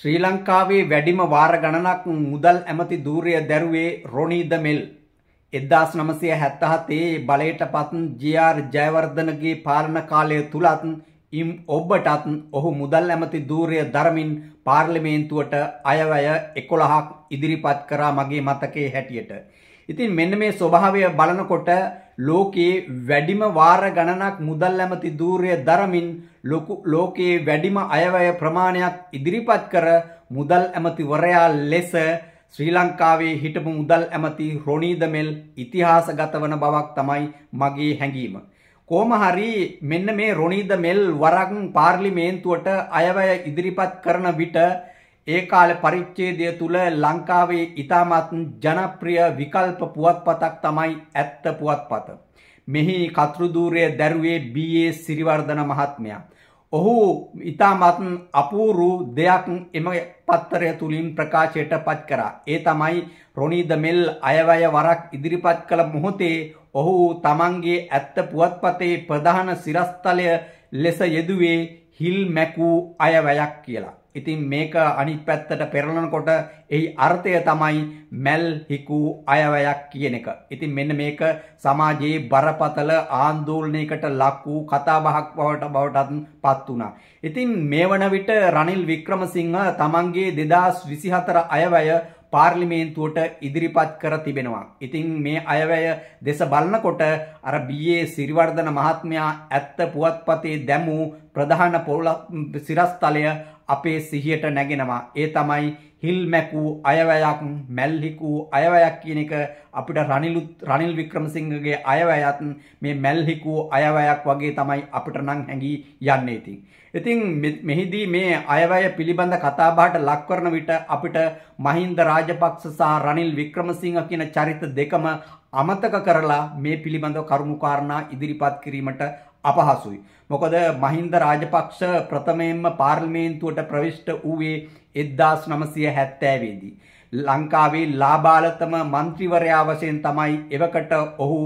ශ්‍රී ලංකාවේ වැඩිම වාර ගණනක් මුදල් ඇමති ධූරය දැරුවේ රොනීද මෙල්. එදදාස් නමසය හැත්තහතේ බලයට පත්න් ජයාර් ජයවර්ධනගේ පාලන කාලය තුළත් ඉම් ඔබ්බටත් ඔහු මුදල් ඇමති ධූරය දරමින් පාර්ලිමේන්තුවට අයවැය එකොළහක් ඉදිරිපත් කරා මගේ මතකේ හැටියට. ඉතින් මෙන්න මේ ස්වභාවය බලනකොට ලෝකයේ වැඩිම වාර ගණනක් මුදල් ඇමති ධූරය දරමින් ලෝකයේ වැඩිම අයවැය ප්‍රමාණයක් ඉදිරිපත් කර මුදල් ඇමතිවරයා ලෙස ශ්‍රී ලංකාවේ හිටපු මුදල් ඇමති රොනීදමෙල් ඉතිහාසගත වන බවක් තමයි මගේ හැඟීම. කෝම හරි මෙන්න මේ රොනීදමෙල් වරක් පාර්ලිමේන්තුවට අයවැය ඉදිරිපත් කරන විට ඒ කාල පරිච්ඡේදය තුළ ලංකාවේ ඉතාමත් ජනප්‍රිය විකල්ප පුවත්පතක් තමයි ඇත්ත පුවත්පත. මෙහි කතුරුදූරය දැරුවේ බ.ඒ. සිරිවර්ධන මහත්මයා. ඔහු ඉතාමත් අපූරු දෙයක් එම පත්තරය තුළින් ප්‍රකාශයට පත් කරා. ඒ තමයි රොනීද මෙල් අයවැය වරක් ඉදිරිපත් කළ මොහොතේ ඔහු තමන්ගේ ඇත්ත පුවත්පතේ ප්‍රධාන සිරස්තලය ලෙස යෙදුවේ හිල් මැකූ අයවැයක් කියලා. ඉතින් මේක අනිත් පැත්තට පෙරලනකොට එහි අර්ථය තමයි මැල් හිකූ අයවැයක් කියන එක. ඉතින් මෙන්න මේක සමාජයේ බරපතල ආන්දෝලනයකට ලක් වූ කතාබහක් බවට බවටත් පත් වුණා. ඉතින් මේ වන විට රනිල් වික්‍රමසිංහ තමන්ගේ 2024 අයවැය පාර්ලිමේන්තුවට ඉදිරිපත් කර තිබෙනවා. ඉතින් මේ අයවැය දෙස බලනකොට අර BA සිරිවර්ධන මහත්මයා ඇත්ත පුවත්පතේ දැමූ ප්‍රධාන පොළ සිරස්තලය අපේ සිහියට නැගෙනවා. ඒ තමයි හිල් මැකූ අයවැයක් මැල්හිකූ අයවැයක් කියන එක අපිට රනිලුත් රනිල් වික්‍රමසිංහගේ අයවැයත් මේ මැල්හිකූ අයවැයක් වගේ තමයි අපිට නම් හැඟී යන්නේ ඉතින්. ඉතින් මෙහිදී මේ අයවැය පිළිබඳ කතාබහට ලක්වරන විට අපිට මහින්ද රාජපක්ෂ සහ රනිල් වික්‍රමසිංහ කියන චරිත දෙකම අමතක කරලා මේ පිළිබඳව කරුණු කාරණා ඉදිරිපත් කිරීමට අපහසුයි. මොකද මහින්ද රාජපක්ෂ ප්‍රථමයෙන්ම පාර්ලිමේන්තුවට ප්‍රවිෂ්ට වූයේ 1970 දී. ලංකාවේ ලාබාලතම മന്ത്രിවරයා වශයෙන් තමයි එවකට ඔහු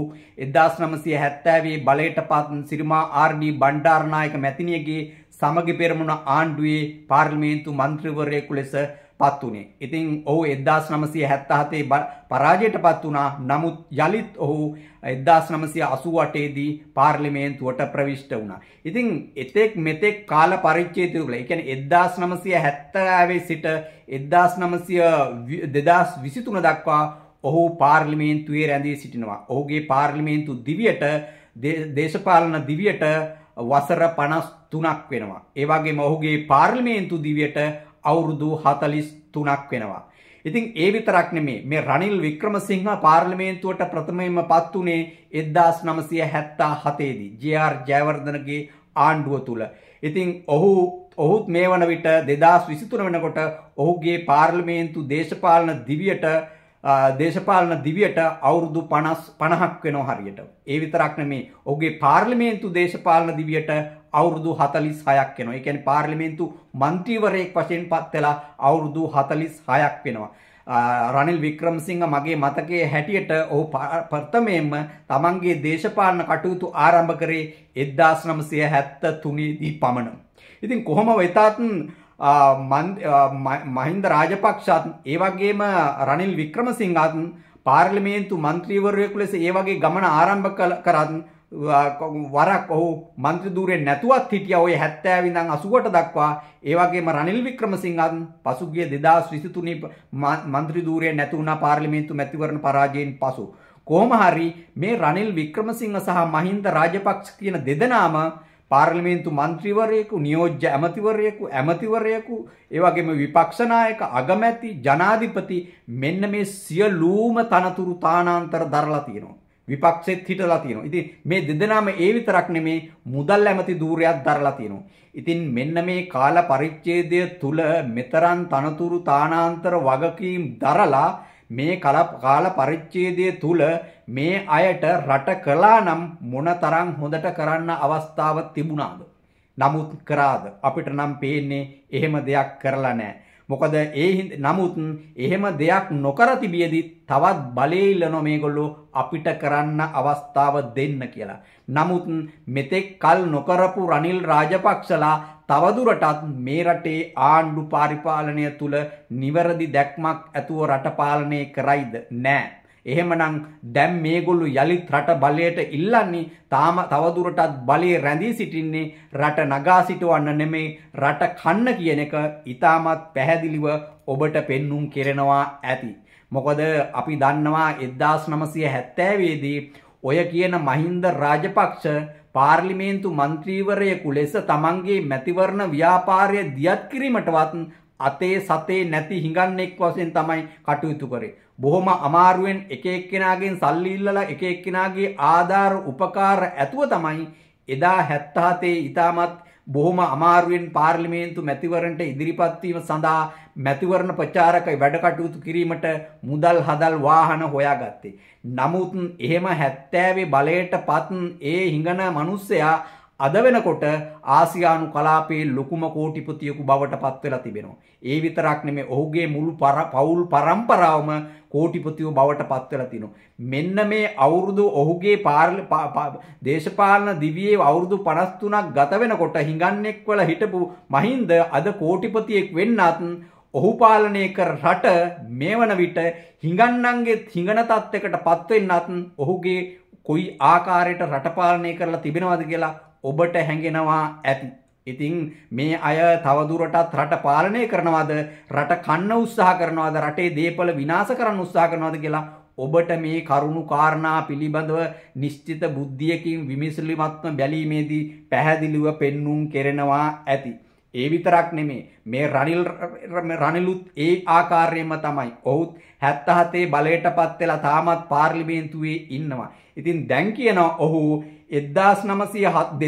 1970 බලයට පත් සිරිමා ආර්.ඩී. බණ්ඩාරනායක මැතිණියගේ සමගි පෙරමුණ ආණ්ඩුවේ පාර්ලිමේන්තු മന്ത്രിවරයෙකු ලෙස පත් වුණේ. ඉතින් ඔහු 1977 පරාජයට පත් වුණා. නමුත් යලිත් ඔහු 1988 දී පාර්ලිමේන්තුවට ප්‍රවිෂ්ඨ වුණා. ඉතින් එතෙක් මෙතෙක් කාල පරිච්ඡේදය තුළ, ඒ කියන්නේ 1970 සිට 1923 දක්වා ඔහු පාර්ලිමේන්තුවේ රැඳී සිටිනවා. ඔහුගේ පාර්ලිමේන්තු දිවියට දේශපාලන දිවියට වසර 53ක් වෙනවා. ඒ වගේම ඔහුගේ පාර්ලිමේන්තු දිවියට අවුරුදු 43ක් වෙනවා. ඉතින් ඒ විතරක් නෙමේ මේ රනිල් වික්‍රමසිංහ පාර්ලිමේන්තුවට ප්‍රථමයෙන්ම පත් වුණේ 1977 දී ජේ.ආර්. ජයවර්ධනගේ ආණ්ඩුව තුල. ඉතින් ඔහු ඔහුත් මේ වන විට 2023 වෙනකොට ඔහුගේ පාර්ලිමේන්තු දේශපාලන දිවියට දේශපාලන දිවියට අවුරුදු 50 50ක් වෙනව හරියට. ඒ විතරක් නෙමේ ඔහුගේ පාර්ලිමේන්තු දේශපාලන දිවියට අවුරුදු 46ක් වෙනවා. ඒ කියන්නේ පාර්ලිමේන්තු මන්ත්‍රීවරයෙක් වශයෙන් පත් වෙලා අවුරුදු 46ක් වෙනවා. රනිල් වික්‍රමසිංහ මගේ මතකයේ හැටියට ඔහු ප්‍රථමයෙන්ම තමන්ගේ දේශපාලන කටයුතු ආරම්භ කරේ 1973 දී පමණ. ඉතින් කොහොම වෙතත් මහින්ද රාජපක්ෂත් ඒ වගේම රනිල් වික්‍රමසිංහත් පාර්ලිමේන්තු මන්ත්‍රීවරයෙකු ලෙස ඒ වගේ ගමන ආරම්භ කරත් වරක් ඔහු මන්ත්‍රදූරේ නැතුවත් හිටිය ඔය හැත්තෑවිඳං අසුවට දක්වා ඒවගේම රනිල් වික්‍රමසිංහන් පසුගිය දෙදස් විසිතුනි මන්ත්‍රදූරය නැතුවුණ පාර්ලිමේන්තු මැතිවරණ පරාජයෙන් පසු. කෝමහරි මේ රනිල් වික්‍රමසිංහ සහ මහින්ද රාජපක්ෂ කියන දෙදනාම පාර්ලිමේන්තු මන්ත්‍රීවරයෙකු නියෝජ්‍ය ඇමතිවරයෙකු ඇමතිවරයෙකු ඒවගේම විපක්ෂනායක අගමැති ජනාධිපති මෙන්න මේ සියලූම තනතුරු තානාන්තර දරලා තියෙනවා. විපක්ෂෙත් හිටලා තියෙනවා. ඉතින් මේ දෙදෙනාම ඒ විතරක් නෙමේ මුදල් ඇමති ධූරයක් දරලා තියෙනවා. ඉතින් මෙන්න මේ කාල පරිච්ඡේදය තුල මෙතරම් තනතුරු තානාන්තර වගකීම් දරලා මේ කල කාල පරිච්ඡේදය තුල මේ අයට රට කළා නම් මොනතරම් හොඳට කරන්න අවස්ථාවක් තිබුණාද? නමුත් කරාද? අපිට නම් පේන්නේ එහෙම දෙයක් කරලා නැහැ. මොකද ඒ නමුත් එහෙම දෙයක් නොකර තිබියදී තවත් බලය ඉල්ලන මේගොල්ලෝ අපිට කරන්න අවස්ථාව දෙන්න කියලා. නමුත් මෙතෙක් කල් නොකරපු රනිල් රාජපක්ෂලා තවදුරටත් මේ රටේ ආණ්ඩු පරිපාලනය තුල නිවැරදි දැක්මක් ඇතුව රට පාලනය කරයිද? නෑ. එහෙමනම් දැන් මේගොල්ලෝ යලිත් රට බලයට ඉල්ලන්නේ තාම තවදුරටත් බලයේ රැඳී සිටින්නේ රට නගා සිටවන්න නෙමේ රට කන්න කියන එක ඊටමත් පැහැදිලිව ඔබට පෙන්눔 කෙරෙනවා ඇති. මොකද අපි දන්නවා 1970 දී ඔය කියන මහින්ද රාජපක්ෂ පාර්ලිමේන්තු මන්ත්‍රීවරයෙකු ලෙස තමන්ගේ මැතිවරණ ව්‍යාපාරය දියත් කිරීමටවත් අතේ සතේ නැති හිඟන්නෙක් වශයෙන් තමයි කටයුතු කරේ. බොහොම අමාරුවෙන් එක එක්කෙනාගෙන් සල්ලි ඉල්ලලා එක එක්කෙනාගේ ආධාර උපකාර ඇතුව තමයි එදා 77 ඉතාමත් බොහොම අමාරුවෙන් පාර්ලිමේන්තු මැතිවරණට ඉදිරිපත් වීම සඳහා මැතිවරණ ප්‍රචාරකයි වැඩ කටයුතු කිරීමට මුදල් හදල් වාහන හොයාගත්තේ. නමුත් එහෙම 70 බලයටපත් ඒ හිඟන මිනිසයා අද වෙනකොට ආසියානු කලාපයේ ලොකුම කෝටිපතියෙකු බවට පත් වෙලා තිබෙනවා. ඒ විතරක් නෙමෙයි ඔහුගේ මුළු පවුල් පරම්පරාවම කෝටිපතියෝ බවට පත් වෙලා තිනවා. මෙන්න මේ අවුරුදු ඔහුගේ දේශපාලන දිවියේ අවුරුදු 53ක් ගත වෙනකොට හිඟන්නේක් වල හිටපු මහින්ද අද කෝටිපතියෙක් වෙන්නත් ඔහු පාලනය කර රට මේවන විට හිඟන්නන්ගේ හිඟන තත්ත්වයකට පත්වෙන්නත් ඔහුගේ කොයි ආකාරයට රට පාලනය කරලා තිබෙනවද කියලා ඔබට හැඟෙනවා ඇති. ඉතින් මේ අය තවදුරටත් රට පාලනය කරනවද රට කන්න උත්සාහ කරනවද රටේ දේපල විනාශ කරන්න උත්සාහ කරනවද කියලා ඔබට මේ කරුණු කාරණා පිළිබඳව නිශ්චිත බුද්ධියකින් විමසිලිමත්ව බැලීමේදී පැහැදිලිව පෙන්눔 කෙරෙනවා ඇති. ඒ විතරක් නෙමේ මේ රනිල් රනිලුත් ඒ ආකාරයෙන්ම තමයි. ඔහුත් 77 බලයටපත් වෙලා තාමත් පාර්ලිමේන්තුවේ ඉන්නවා. ඉතින් දැන් කියනවා ඔහු එද්දාස් නමසය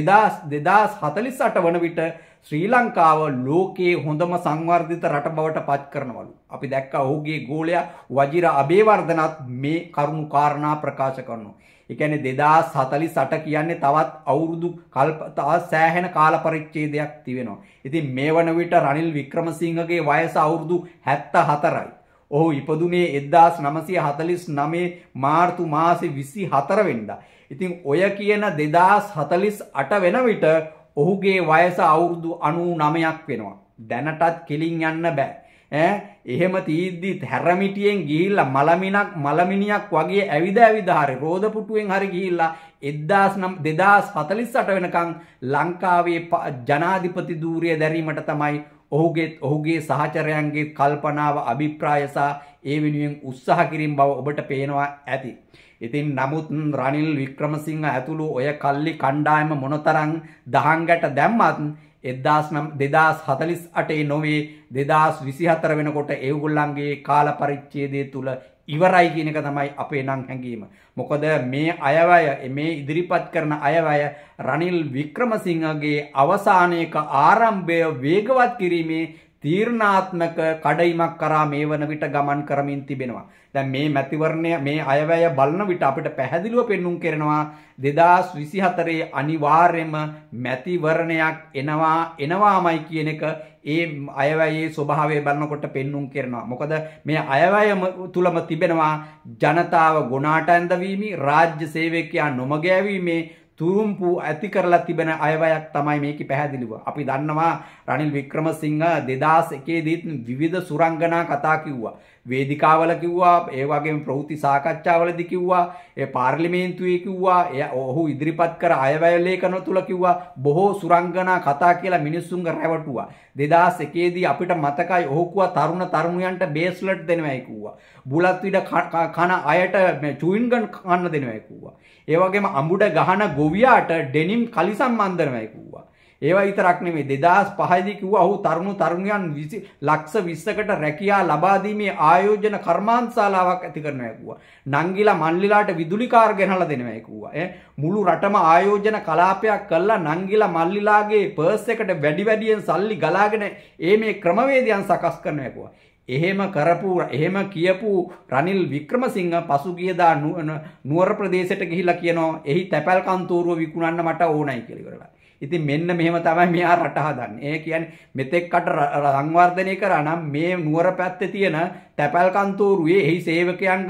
දෙදස් දෙදස් හතලිස් අට වන විට ශ්‍රී ලංකාව ලෝකයේ හොඳම සංවර්ධිත රට බවට පත් කරනවලු. අපි දැක්ක ඔහුගේ ගෝලයා වජිර අබේවර්ධනත් මේ කරුණු කාරණා ප්‍රකාශ කරනවා. ඒ කියන්නේ 2048 කියන්නේ තවත් අවුරුදු කල්ප සෑහෙන කාල පරිච්ඡේදයක් තිබෙනවා. ඉතින් මේ වන විට රනිල් වික්‍රමසිංහගේ වයස අවුරුදු 74යි. ඔහු ඉපදුනේ 1949 මාර්තු මාසේ 24 වෙනිදා. ඉතින් ඔය කියන දෙදස් හතලිස් අට වෙන විට ඔහුගේ වයස අවුරුදු අනූ නමයක් වෙනවා. දැනටත් කෙලින් යන්න බෑ. එහෙම තීද්දිත් හැරමිටියෙන් ගිහිල්ලා මලමිනක් මලමිනියක් වගේ ඇවිද ඇවිදාරි රෝධපුටුවෙන් හරි ගිහිල්ලා එද්දාස් නම් දෙදස් හතලිස් අට වෙනකං ලංකාවේ ජනාධිපති දූරය දැරීමට තමයි ඔහුගේත් ඔහුගේ සහචරයන්ගේ කල්පනාව අභිප්‍රාය සහ ඒ වෙනුවෙන් උත්සාහ කිරීම බව ඔබට පේනවා ඇති. ඉතින් නමුත් රනිල් වික්‍රමසිංහ ඇතුළු ඔය කල්ලි කණ්ඩායම මොනතරම් දහංගට දැම්මත් 2048 නොවේ 2024 වෙනකොට ඒගොල්ලන්ගේ කාල පරිච්ඡේදය තුල ඉවරයි කියන එක තමයි අපේ නම් හැඟීම. මොකද මේ අයවැය මේ ඉදිරිපත් කරන අයවැය රනිල් වික්‍රමසිංහගේ අවසානයක ආරම්භය වේගවත් කිරීමේ තීරණාත්මක කඩයිමක් කරා මේ වන විට ගමන් කරමින් තිබෙනවා. දැන් මේ මැතිවරණය මේ අයවැය බලන විට අපිට පැහැදිලිව පෙන්눔 කරනවා 2024 අනිවාර්යයෙන්ම මැතිවරණයක් එනවා එනවාමයි කියන එක ඒ අයවැයේ ස්වභාවය බලනකොට පෙන්눔 කරනවා. මොකද මේ අයවැය තුලම තිබෙනවා ජනතාව ගොනාට ඇඳවීමේ රාජ්‍ය සේවකයා නොමග යැවීමේ තුරුම්පු ඇති කරලා තිබෙන අයවැයක් තමයි මේකේ පැහැදිලිව. අපි දන්නවා රනිල් වික්‍රමසිංහ 2001 දීත් විවිධ සුරංගනා කතා කිව්වා. වේදිකාවල කිව්වා ඒ වගේම ප්‍රවෘත්ති සාකච්ඡාවලදී කිව්වා ඒ පාර්ලිමේන්තුවේ කිව්වා එය ඔහු ඉදිරිපත් කර අයවැය ලේඛන තුල කිව්වා බොහෝ සුරංගනා කතා කියලා මිනිස්සුන්ව රැවටුවා 2001 දී අපිට මතකයි ඔහු කිව්වා තරුණ තරුණියන්ට බේස්ලට් දෙනවයි කිව්වා බුලත් විඩ කන අයට චුයින් ගන් කන්න දෙනවයි කිව්වා ඒ වගේම අඹුඩ ගහන ගොවියාට ඩෙනිම් කලිසම් අන්දනවයි කිව්වා ඒවා විතරක් නෙමේ 2005 දී කිව්වා ඔහු තරුණ තරුණියන් 20 ලක්ෂ 20කට රැකියා ලබා දීමේ ආයෝජන කර්මාන්තශාලාවක් ඇති කරනවා කිව්වා. නංගිලා මල්ලිලාට විදුලි කාර් ගෙනහලා දෙනවා කිව්වා. ඈ මුළු රටම ආයෝජන කලාපයක් කළා නංගිලා මල්ලිලාගේ පර්ස් එකට වැඩි වැඩියෙන් සල්ලි ගලාගෙන ඒ මේ ක්‍රමවේදයන් සකස් කරනවා කිව්වා. එහෙම කරපු එහෙම කියපු රනිල් වික්‍රමසිංහ පසුගියදා නුවර ප්‍රදේශයට ගිහිල්ලා කියනවා එහි තැපැල් කන්තෝරුව විකුණන්න මට ඕනයි කියලා ඉවරලා. ඉතින් මෙන්න මෙහෙම තමයි මෙයා රට හදන්නේ. ඒ කියන්නේ මෙතෙක්කට සංවර්ධනය කරා නම් මේ නුවර පැත්තේ තියෙන තැපැල් කන්තෝරුවේ එහි සේවකයන්ග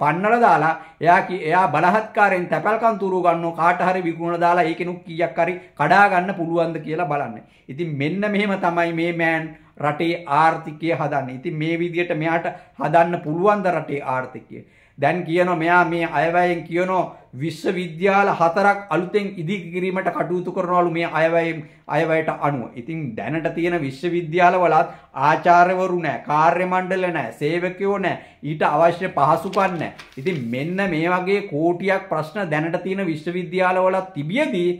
පන්නලා දාලා එයා එයා බලහත්කාරයෙන් තැපැල් කන්තෝරුව ගන්නෝ කාට හරි විකුණලා දාලා ඒකෙනු කීයක් හරි කඩා ගන්න පුළුවන්ද කියලා බලන්න. ඉතින් මෙන්න මෙහෙම තමයි මේ මෑන් රටේ ආර්ථිකය හදන්නේ. ඉතින් මේ විදිහට මෙයාට හදන්න පුළුවන් ද රටේ ආර්ථිකය. දැන් කියනවා මෙයා මේ අයවැයෙන් කියනවා විශ්වවිද්‍යාල හතරක් අලුතෙන් ඉදිකිරීමට කටයුතු කරනවලු මේ අයවැයෙන් අයවැයට අනුව. ඉතින් දැනට තියෙන විශ්වවිද්‍යාලවලත් ආචාර්යවරු නැහැ, කාර්ය මණ්ඩල නැහැ, සේවකයෝ නැහැ, ඊට අවශ්‍ය පහසුකම් නැහැ. ඉතින් මෙන්න මේ වගේ කෝටියක් ප්‍රශ්න දැනට තියෙන විශ්වවිද්‍යාලවලත් තිබියදී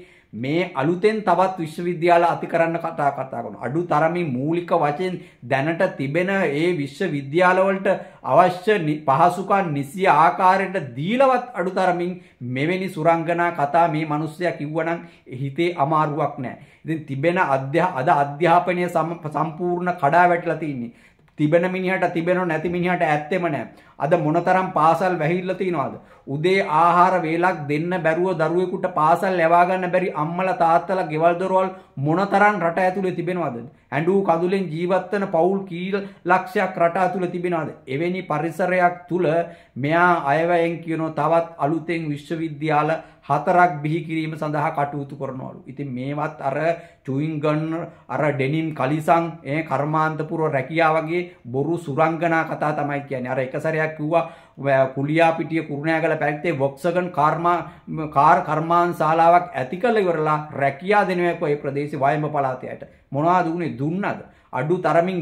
මේ අලුතෙන් තවත් විශ්වවිද්‍යාල අති කරන්න කතා කතා කරනවා. අඩු තරමින් මූලික වශයෙන් දැනට තිබෙන ඒ විශ්වවිද්‍යාලවලට අවශ්‍ය පහසුකම් නිසිය ආකාරයට දීලවත් අඩු තරමින් මෙවැනි සුරංගනා කතා මේ මිනිස්සයා කිව්වනම් හිතේ අමාරුවක් නැහැ. ඉතින් තිබෙන අද අධ්‍යාපනය සම්පූර්ණ කඩා වැටලා තින්නේ. තිබෙන මිනිහට තිබෙනව නැති මිනිහට ඇත්තෙම නැහැ. අද මොනතරම් පාසල් වැහිල්ල තියනවාද? උදේ ආහාර වේලක් දෙන්න බැරුව දරුවෙකුට පාසල් ලැබා ගන්න බැරි අම්මලා තාත්තලා ගෙවල් දොරවල් මොනතරම් රට ඇතුලේ තිබෙනවද? ඇඬු කඳුලෙන් ජීවත් වෙන පවුල් කීල ලක්ෂයක් රට ඇතුලේ තිබෙනවද? එවැනි පරිසරයක් තුල මෙයා අයවැයෙන් කියනෝ තවත් අලුතෙන් විශ්වවිද්‍යාල හතරක් බිහි කිරීම සඳහා කටයුතු කරනවලු. ඉතින් මේවත් අර චුයින් ගන් අර ඩෙනිම් කලිසම් ඒ කර්මාන්තපුර රැකියාව වගේ බොරු සුරංගනා කතා තමයි කියන්නේ. අර එක සැරයක් කිව්වා කුලියාපිටිය කුරුණෑගල පැලැත්තේ වොක්සගන් කර්මා කාර් කර්මාන් ශාලාවක් ඇති කළ ඉවරලා රැකියා දෙනුවක් ඒ ප්‍රදේශයේ වයඹ පළාතයට මොනවද උනේ දුන්නද අඩු තරමින්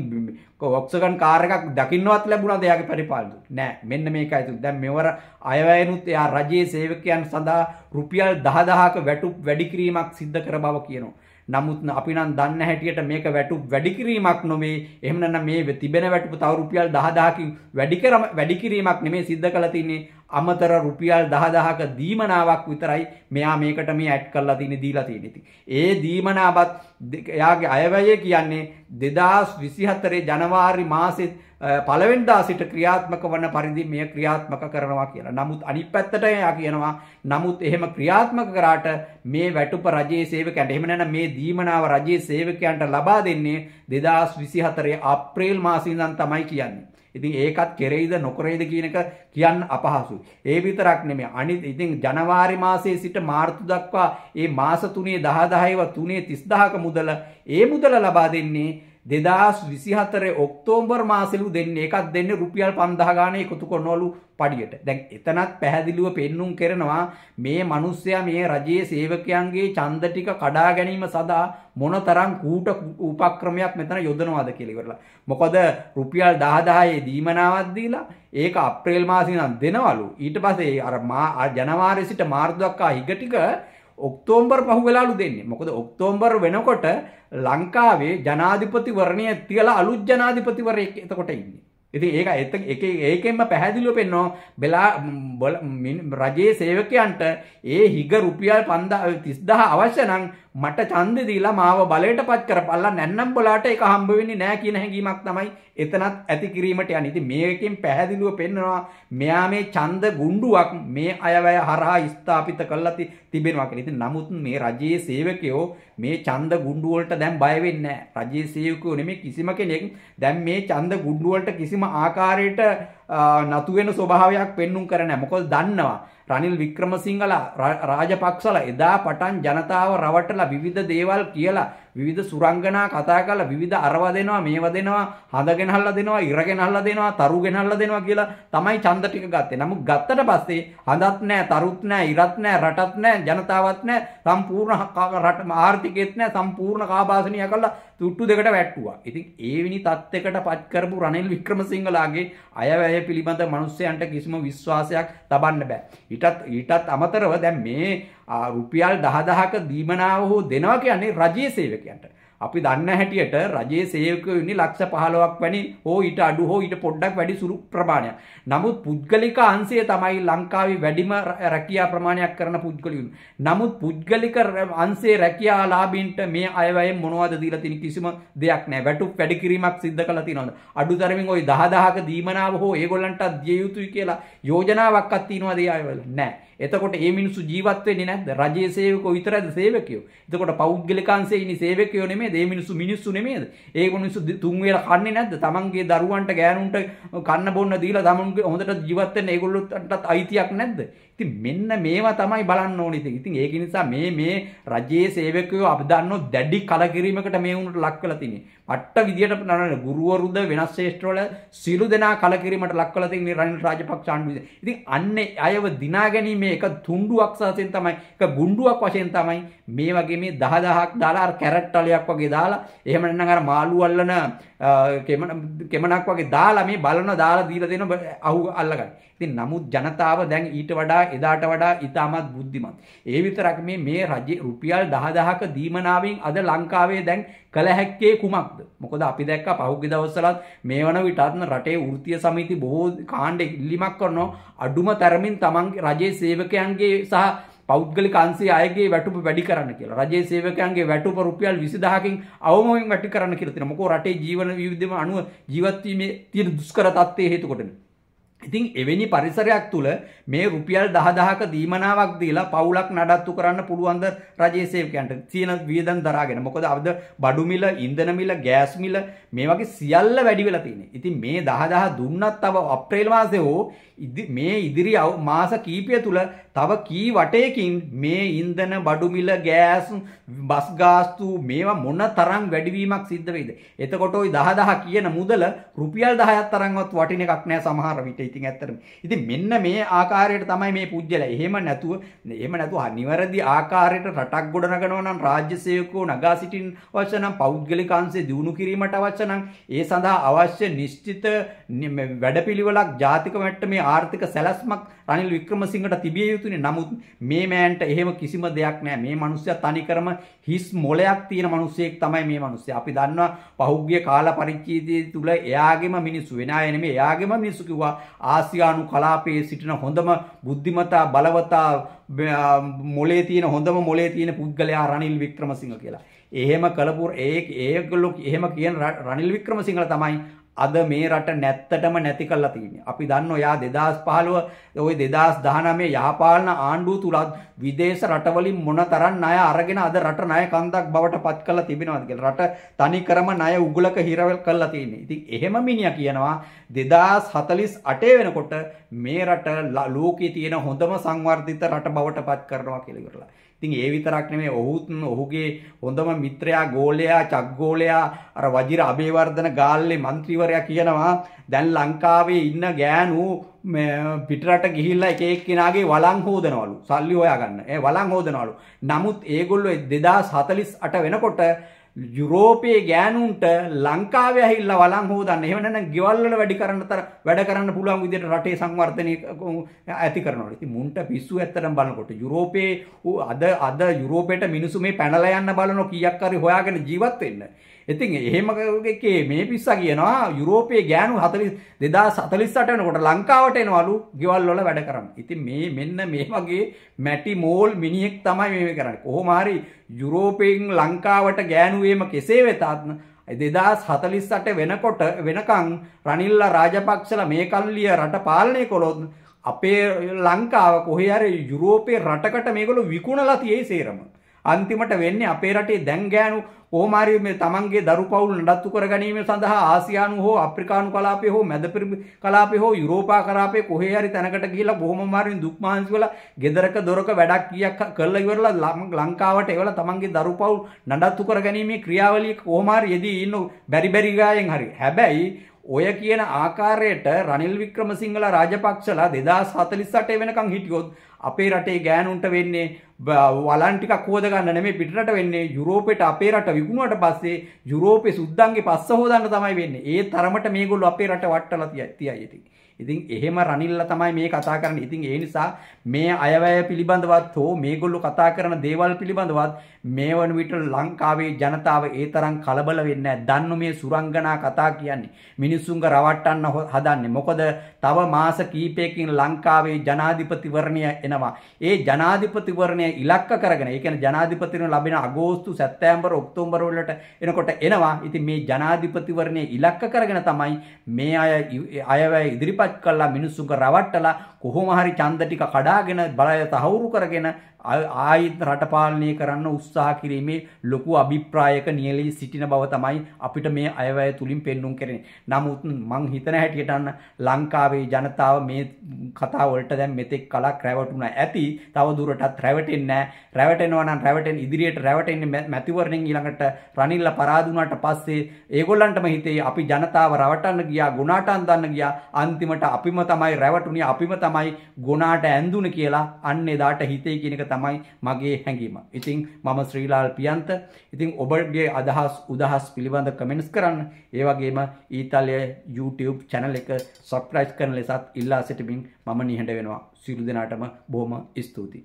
ඔක්සගන් කාර් එකක් දකින්නවත් ලැබුණාද එයාගේ පරිපාලනය නෑ මෙන්න මේකයි තුන දැන් මෙවර අයවැයනුත් එයා රජයේ සේවකයන් සඳහා රුපියල් 10000ක වැටුප් වැඩි කිරීමක් සිද්ධ කර බව කියනවා නමුත් අපි නම් දන්න හැටියට මේක වැටුප් වැඩි කිරීමක් නොවේ. එහෙම නැත්නම් මේ තිබෙන වැටුප තව රුපියල් 10000කින් වැඩි කරම වැඩි කිරීමක් නෙමේ සිද්ධ කළ තින්නේ. අමතර රුපියල් 10000ක දීමනාවක් විතරයි මෙයා මේකට මේ ඇඩ් කරලා තියෙන දීලා තියෙන ඉතින් ඒ දීමනාවත් එයාගේ අයවැය කියන්නේ 2024 ජනවාරි මාසේ පළවෙනිදා සිට ක්‍රියාත්මක වන පරිදි මෙය ක්‍රියාත්මක කරනවා කියලා. නමුත් අනිත් පැත්තට එයා කියනවා නමුත් එහෙම ක්‍රියාත්මක කරාට මේ වැටුප රජයේ සේවකයන්ට එහෙම නැත්නම් මේ දීමනාව රජයේ සේවකයන්ට ලබා දෙන්නේ 2024 අප්‍රේල් මාසේ ඉඳන් තමයි කියන්නේ. ඉතින් ඒකත් කෙරෙයිද නොකරෙයිද කියන එක කියන්න අපහසුයි. ඒ විතරක් නෙමෙයි. අනිත් ඉතින් ජනවාරි මාසයේ සිට මාර්තු දක්වා මේ මාස 3 10 10 ඒවා 3 30000ක මුදල ඒ මුදල ලබා දෙන්නේ දෙදහස් විසිහතරේ ඔක්තෝම්බර් මාසිලු දෙන්න එකත් දෙන්න රුපියල් පන්දාගාන එකතු කොන්නොලු පඩියට දැන් එතනත් පැහැදිලිව පෙන්නුම් කරනවා මේ මනුස්සයා මේ රජයේ සේවකයන්ගේ චන්ද ටික කඩා ගැනීම සඳහා මොන තරම් කූට උපක්‍රමයක් මෙතන යොදනවාද කියලා ඉවරලා. මොකද රුපියල් 10000 දීමනාවක් දීලා ඒක අප්‍රේල් මාසේ නම් දෙනවලු. ඊට පස්සේ අර ජනවාරි සිට මාර්තු දක්වා හිග ටික ඔක්තෝම්බර් පහුවෙලාලු දෙන්නේ මොකද ඔක්තෝම්බර් වෙනකොට ලංකාවේ ජනාධිපතිවරණය තියලා අලුත් ජනාධිපතිවරයෙක් එතකොට ඉන්නේ. ඉතින් ඒක එත එක ඒකෙන්ම පැහැදිලිව පෙන්නවා බෙලා රජයේ සේවකයන්ට ඒ හිග රුපියල් 5000 අවශ්‍ය නම් මට ඡන්දෙ දීලා මාව බලයටපත් කරපල්ලා නැන්නම් බලාට ඒක හම්බ වෙන්නේ නැහැ කියන හැඟීමක් තමයි එතනත් ඇති කිරීමට යන්නේ. ඉතින් මේකෙන් පැහැදිලිව පෙන්නවා මෙයා මේ ඡන්ද ගුණ්ඩුවක් මේ අයවැය හරහා ස්ථාපිත කරලා තිබෙනවා කියලා. ඉතින් නමුත් මේ රජයේ සේවකයෝ මේ ඡන්ද ගුණ්ඩු වලට දැන් බය වෙන්නේ නැහැ. රජයේ සේවකයෝ නෙමෙයි කිසිම කෙනෙක් දැන් මේ ඡන්ද ගුණ්ඩු වලට කිසිම ආකාරයකට නතු වෙන ස්වභාවයක් පෙන්눔 කරන්නේ නැහැ. මොකද දන්නවා රනිල් වික්‍රමසිංහලා රාජපක්ෂලා එදා පටන් ජනතාව රවටලා විවිධ දේවල් කියලා විවිධ සුරංගනා කතා කරලා විවිධ අරව දෙනවා මේව දෙනවා හඳ ගෙනහල්ලා දෙනවා ඉර ගෙනහල්ලා දෙනවා තරු ගෙනහල්ලා දෙනවා කියලා තමයි ඡන්ද ටික ගත්තේ. නමුත් ගත්තට පස්සේ හඳත් නැහැ, තරුත් නැහැ, ඉරත් නැහැ, රටත් නැහැ, ජනතාවත් නැහැ, සම්පූර්ණ රට ආර්ථිකෙත් නැහැ, සම්පූර්ණ කාබාසනිය කරලා තුට්ටු දෙකට වැට්ටුවා. ඉතින් ඒවිනි තත්යකට පත් කරපු රනිල් වික්‍රමසිංහලාගේ අයවැය පිළිබඳ මිනිස්සයන්ට කිසිම විශ්වාසයක් තබන්න බෑ. ඊටත් ඊටත් අමතරව දැන් මේ රුපියල් 10000ක දීමනාව හෝ දෙනවා කියන්නේ රජයේ සේවකයන්ට. අපි දන්න හැටියට රජයේ සේවකයෝ ඉන්නේ ලක්ෂ 15ක් වැනි හෝ ඊට අඩු හෝ ඊට පොඩ්ඩක් වැඩි සුළු ප්‍රමාණයක්. නමුත් පුද්ගලික අංශය තමයි ලංකාවේ වැඩිම රැකියා ප්‍රමාණයක් කරන පුද්ගලයන්. නමුත් පුද්ගලික අංශයේ රැකියාලාභීන්ට මේ අයවැයෙන් මොනවද දීලා තියෙන කිසිම දෙයක් නැහැ. වැටුප් වැඩි කිරීමක් සිද්ධ කරලා තියෙනවද? අඩුතරමින් ওই 10000ක දීමනාව හෝ ඒගොල්ලන්ට දිය යුතුයි කියලා යෝජනාවක්වත් තියෙනවද ඒ අයවල? නැහැ. එතකොට මේ මිනිස්සු ජීවත් වෙන්නේ නැද්ද? රජයේ සේවකෝ විතරද සේවකයෝ? එතකොට පෞද්ගලික අංශයේ ඉන්නේ සේවකයෝ නෙමෙයි නේද? මේ මිනිස්සු මිනිස්සු නෙමෙයිද? ඒ මිනිස්සු තුන් වේල කන්නේ නැද්ද? Tamanගේ දරුවන්ට ගෑනුන්ට කන්න බොන්න දීලා Tamanගේ හොඳට ජීවත් වෙන්න ඒගොල්ලන්ටත් අයිතියක් නැද්ද? ඉතින් මෙන්න මේවා තමයි බලන්න ඕනේ ඉතින්. ඉතින් ඒක නිසා මේ මේ රජයේ සේවකයෝ අපි දන්නෝ දැඩි කලකිරීමකට මේ උන්ට ලක් වෙලා තිනේ. පට්ට විදියට නරන ගුරුවරුද වෙනස් ශ්‍රේෂ්ඨවල සිළු දෙනා කලකිරීමට ලක් වෙලා තින්නේ රනිල් රාජපක්ෂ ආණ්ඩුව. ඉතින් අන්නේ අයව දිනා ගැනීම එක තුණ්ඩුවක් සාසෙන් තමයි එක ගුණ්ඩුවක් වශයෙන් තමයි මේ වගේ මේ 10000ක් දාලා අර කැරට් අලයක් වගේ දාලා එහෙම නැත්නම් අර මාළු අල්ලන කෙමනක් වගේ දාලා මේ බලන දාලා දීලා දෙන අහු අල්ලගන්න. ඉතින් නමුත් ජනතාව දැන් ඊට වඩා වඩා එදාට වඩා ඉතාමත් බුද්ධිමත්. ඒ විතරක් මේ මේ රජ රුපියල් 10000ක දීමනාවෙන් අද ලංකාවේ දැන් කළ හැක්කේ කුමක්ද? මොකද අපි දැක්ක පහුගිය දවස්වලත් මේ වන විටත් රටේ වෘත්තීය සමිති බොහෝ කාණ්ඩ ඉල්ලීමක් කරනවා අඩුම තරමින් තමන්ගේ රජයේ සේවකයන්ගේ සහ පෞද්ගලික අංශයේ අයගේ වැටුප වැඩි කරන්න කියලා. රජයේ සේවකයන්ගේ වැටුප රුපියල් 20000කින් අවමයෙන් වැඩි කරන්න කියලා තියෙනවා. මොකෝ රටේ ජීවන විවිධම අනුව ජීවත් වීමේ තියෙන දුෂ්කර තත්ත්වයේ හේතු කොටනේ. ඉතින් එවැනි පරිසරයක් තුළ මේ රුපියල් 10000ක දීමනාවක් දීලා පවුලක් නඩත්තු කරන්න පුළුවන් ද රජයේ සේවකයන්ට තියෙන වියදම් දරාගෙන මොකද අද බඩු මිල ඉන්ධන මිල ගෑස් මිල මේ වගේ සියල්ල වැඩි වෙලා තියෙන්නේ. ඉතින් මේ 10000 දුන්නත් තව අප්‍රේල් මාසේ හෝ මේ ඉදිරි මාස කීපය තුළ තව කී වටයකින් මේ ඉන්ධන බඩු මිල ගෑස් බස් ගාස්තු මේවා මොන තරම් වැඩිවීමක් සිද්ධ වෙයිද? එතකොට ওই 10000 කියන මුදල රුපියල් 10ක් තරම්වත් වටින එකක් නෑ සමහර විට. ඉතින් ඇත්තටම. ඉතින් මෙන්න මේ ආකාරයට තමයි මේ පුජ්‍යල. එහෙම නැතුව එහෙම නැතුව අනිවරදි ආකාරයට රටක් ගොඩනගනවා නම් රාජ්‍ය සේවකෝ නගා සිටින් අවශ්‍ය නම් පෞද්ගලික අංශේ දියුණු කිරීමට අවශ්‍ය නම් ඒ සඳහා අවශ්‍ය නිශ්චිත වැඩපිළිවෙලක් ජාතික මට්ටමේ ආර්ථික සැලැස්මක් රනිල් වික්‍රමසිංහට තිබිය යුතු යුතුනේ. නමුත් මේ මෑන්ට එහෙම කිසිම දෙයක් නැහැ. මේ මිනිස්සයා තනිකරම හිස් මොලයක් තියෙන මිනිසෙක් තමයි මේ මිනිස්සයා. අපි දන්නවා පහුගිය කාල පරිච්ඡේදයේ තුල එයාගෙම මිනිස්සු වෙන අය නෙමෙයි එයාගෙම මිනිස්සු කිව්වා ආසියානු කලාපයේ සිටින හොඳම බුද්ධිමතා බලවතා මොලේ තියෙන හොඳම මොලේ තියෙන පුද්ගලයා රනිල් වික්‍රමසිංහ කියලා. එහෙම කළපුර ඒ ඒගොල්ලෝ එහෙම කියන රනිල් වික්‍රමසිංහලා තමයි අද මේ රට නැත්තටම නැති කරලා තියෙන්නේ. අපි දන්නවා යා 2015 ওই 2019 යහපාලන ආණ්ඩුව තුල විදේශ රටවලින් මොනතරම් ණය අරගෙන අද රට ණය කන්දක් බවට පත් කරලා තිබෙනවද කියලා. රට තනි කරම ණය උගලක හිරවල් කරලා තියෙන්නේ. ඉතින් එහෙම මිනිහා කියනවා 2048 වෙනකොට මේ රට ලෝකයේ තියෙන හොඳම සංවර්ධිත රට බවට පත් කරනවා කියලා ඉවරලා. ඉතින් ඒ විතරක් නෙමෙයි ඔහුත් ඔහුගේ හොඳම මිත්‍රයා ගෝලයා චක්ගෝලයා අර වජිර අබේවර්ධන ගාල්ලේ മന്ത്രിවරයා කියනවා දැන් ලංකාවේ ඉන්න ගෑනු පිටරට ගිහිල්ලා එක එක්කෙනාගේ වළං හොදනවලු සල්ලි හොයාගන්න. ඒ වළං හොදනවලු. නමුත් ඒගොල්ලෝ 2048 වෙනකොට යුරෝපයේ ගෑනුන්ට ලංකාවේ ඇහිල්ලා වලං හොදන්න. එහෙම නැත්නම් ගෙවල් වල වැඩි කරන්න තර වැඩ කරන්න පුළුවන් විදිහට රටේ සංවර්ධනය ඇති කරනවලු. ඉතින් මුන්ට පිස්සු ඇත්තටම බලනකොට යුරෝපයේ අද අද යුරෝපයට මිනිස්සු මේ පැනලා යන්න බලන කීයක් හරි හොයාගෙන ජීවත් වෙන්න. ඉතින් එහෙම එකේ මේ පිස්සා කියනවා යුරෝපයේ ගෑනු 40 2048 වෙනකොට ලංකාවට එනවලු ගෙවල් වල වැඩ කරන්න. ඉතින් මේ මෙන්න මේ වගේ මැටි මෝල් මිනිහෙක් තමයි මේ කරන්නේ. කොහොම හරි යුරෝපයෙන් ලංකාවට ගෑනු වීම කෙසේ වෙතත් 2048 වෙනකොට වෙනකන් රනිල්ලා රාජපක්ෂලා මේ කල්ලිය රට පාලනය කළොත් අපේ ලංකාව කොහේ හරි යුරෝපයේ රටකට මේගොල්ලෝ විකුණලා තියෙයි සේරම. අන්තිමට වෙන්නේ අපේ රටේ දැන් ගෑනු ඕමාරිය මේ තමන්ගේ දරු පවුල් නඩත්තු කරගැනීම සඳහා ආසියානු හෝ අප්‍රිකානු කලාපය හෝ මැදපිරි කලාපය හෝ යුරෝපා කලාපේ කොහේ හරි තැනකට ගිහිලා බොහොම මාරුවෙන් දුක් මහන්සි වෙලා ගෙදරක දොරක වැඩක් කීයක් කරලා ඉවරලා ලංකාවට එවලා තමන්ගේ දරු පවුල් නඩත්තු කරගැනීමේ ක්‍රියාවලිය කොහොම හරි යෙදී ඉන්න බැරි බැරි ගායෙන් හරි හැබැයි ඔය කියන ආකාරයට රනිල් වික්‍රමසිංහල රාජපක්ෂලා දෙදස් හතලිස්සට වෙනකං හිටියොත් අපේ රටේ ගෑනුන්ට වෙන්නේ වලන් ටිකක් හොද ගන්න නෙමෙයි පිටරට වෙන්නේ යුරෝපෙට අපේ රට විකුණුවට පස්සේ යුරෝපේ සුද්දන්ගේ පස්ස හොදන්න තමයි වෙන්නේ. ඒ තරමට මේගොල්ලෝ අපේ රට වට්ටලා තියයි ඉතින්. ඉතින් එහෙම රනිල්ලා තමයි මේ කතා කරන්නේ. ඉතින් ඒ නිසා මේ අයවැය පිළිබඳවත් හෝ මේගොල්ලෝ කතා කරන දේවල් පිළිබඳවත් මේ වන විට ලංකාවේ ජනතාව ඒ තරම් කලබල වෙන්නේ නැහැ. දන්නු මේ සුරංගනා කතා කියන්නේ මිනිස්සුන්ව රවට්ටන්න හදන්නේ. මොකද තව මාස කීපයකින් ලංකාවේ ජනාධිපතිවරණය එනවා. ඒ ජනාධිපතිවරණය ඉලක්ක කරගෙන, ඒ කියන්නේ ජනාධිපතිවරණ ලැබෙන අගෝස්තු, සැප්තැම්බර්, ඔක්තෝබර් වලට එනකොට එනවා. ඉතින් මේ ජනාධිපතිවරණය ඉලක්ක කරගෙන තමයි මේ අය අයවැය ඉදිරිපත් කළා මිනිස්සුන්ව රවට්ටලා කොහොම හරි ඡන්ද ටික කඩාගෙන බලය තහවුරු කරගෙන ආයිත් රට පාලනය කරන්න උත්සාහ කිරීමේ ලොකු අභිප්‍රායක නියලී සිටින බව තමයි අපිට මේ අයවැය තුලින් පෙන්눔 කරන්නේ. නමුත් මං හිතන හැටියට අන්න ලංකාවේ ජනතාව මේ කතා වලට දැන් මෙතෙක් කලක් රැවටුණා ඇති. තව දුරටත් රැවටෙන්නේ නැහැ. රැවටෙනවා නම් රැවටෙන ඉදිරියට රැවටෙන්නේ මැතිවරණෙන් ඊළඟට රනිල්ල පරාදු වුණාට පස්සේ ඒගොල්ලන්ටම හිතේ අපි ජනතාව රවටන්න ගියා, ගුණාටන් දාන්න ගියා. අන්තිමට අපිම තමයි රැවටුනේ අපිම තමයි ගොනාට ඇඳුන කියලා අන්න එදාට හිතේ කියන එක තමයි මගේ හැඟීම. ඉතින් මම ශ්‍රීලාල් පියන්ත. ඉතින් ඔබගේ අදහස් උදහස් පිළිබඳ කමෙන්ට්ස් කරන්න. ඒ වගේම ඊතලයේ YouTube channel එක subscribe කරන ලෙසත් ඉල්ලා සිටමින් මම නිහඬ වෙනවා. සියලු දෙනාටම බොහොම ස්තුතියි.